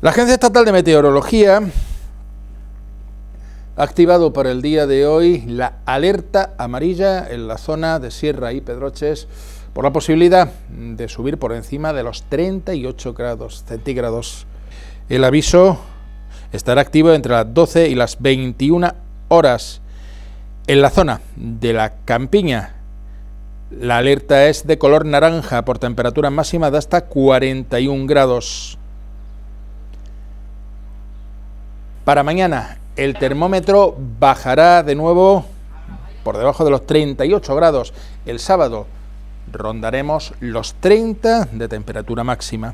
La Agencia Estatal de Meteorología ha activado para el día de hoy la alerta amarilla en la zona de Sierra y Pedroches por la posibilidad de subir por encima de los 38 grados centígrados. El aviso estará activo entre las 12 y las 21 horas en la zona de la campiña. La alerta es de color naranja por temperatura máxima de hasta 41 grados. Para mañana el termómetro bajará de nuevo por debajo de los 38 grados. El sábado rondaremos los 30 de temperatura máxima.